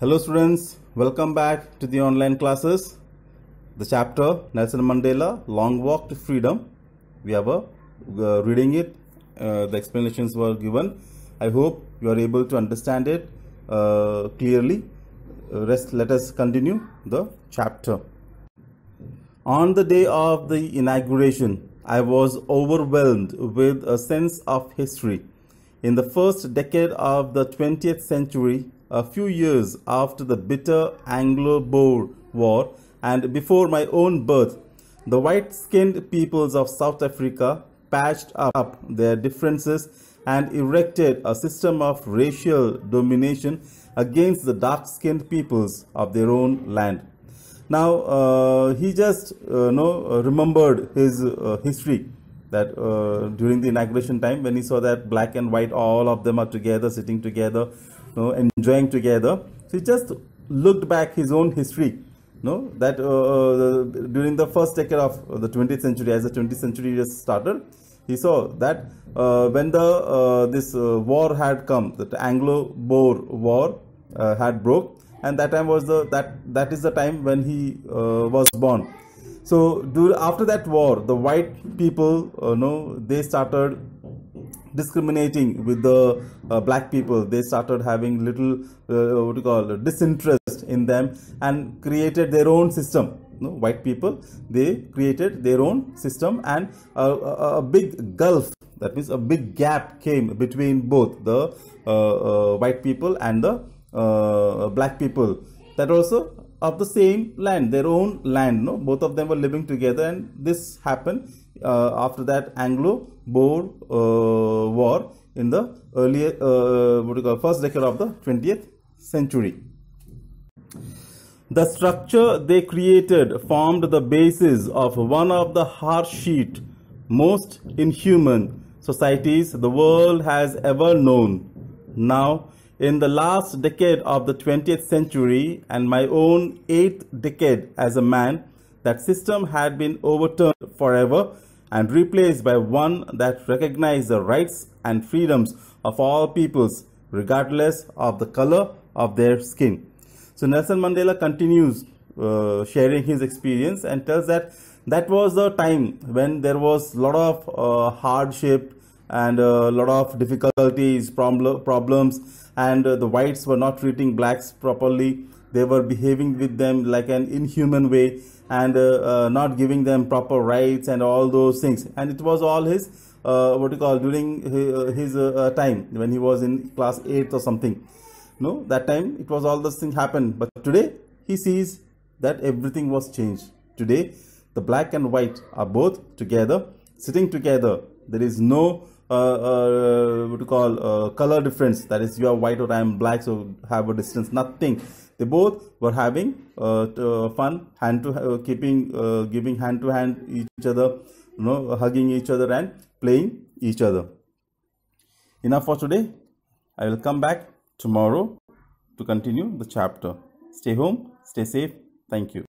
Hello students, welcome back to the online classes. The chapter Nelson Mandela Long Walk to Freedom. We have a uh, reading it. Uh, the explanations were given. I hope you are able to understand it uh, clearly. Uh, rest, let us continue the chapter. On the day of the inauguration, I was overwhelmed with a sense of history. In the first decade of the 20th century, a few years after the bitter Anglo-Boer War and before my own birth, the white-skinned peoples of South Africa patched up their differences and erected a system of racial domination against the dark-skinned peoples of their own land. Now, uh, he just uh, know, remembered his uh, history that uh, during the inauguration time when he saw that black and white, all of them are together, sitting together, you know, enjoying together. So he just looked back his own history. You know, that uh, uh during the first decade of uh, the 20th century, as the 20th century started, he saw that uh, when the uh, this uh, war had come, that Anglo-Boer war uh, had broke, and that time was the that that is the time when he was born. So do, after that war, the white people, you know, they started discriminating with the uh, black people they started having little uh, what do you call disinterest in them and created their own system no, white people they created their own system and a, a, a, big gulf that means a big gap came between both the uh, uh, white people and the uh, black people that also of the same land their own land no both of them were living together and this happened uh, after that Anglo-Boer uh, War in the earlier uh, what do you call first decade of the 20th century. The structure they created formed the basis of one of the harsh most inhuman societies the world has ever known. Now, in the last decade of the 20th century and my own eighth decade as a man, that system had been overturned forever and replaced by one that recognized the rights and freedoms of all peoples, regardless of the color of their skin. So Nelson Mandela continues uh, sharing his experience and tells that that was the time when there was a lot of uh, hardship and a uh, lot of difficulties, problem, problems, and uh, the whites were not treating blacks properly they were behaving with them like an inhuman way and uh, uh, not giving them proper rights and all those things and it was all his uh, what you call during uh, his, his uh, uh, time when he was in class 8 or something no that time it was all those things happened but today he sees that everything was changed today the black and white are both together sitting together there is no what you call color difference that is you are white or i am black so have a distance nothing they both were having uh, uh, fun hand to uh, keeping giving hand to hand each other you know hugging each other and playing each other enough for today i will come back tomorrow to continue the chapter stay home stay safe thank you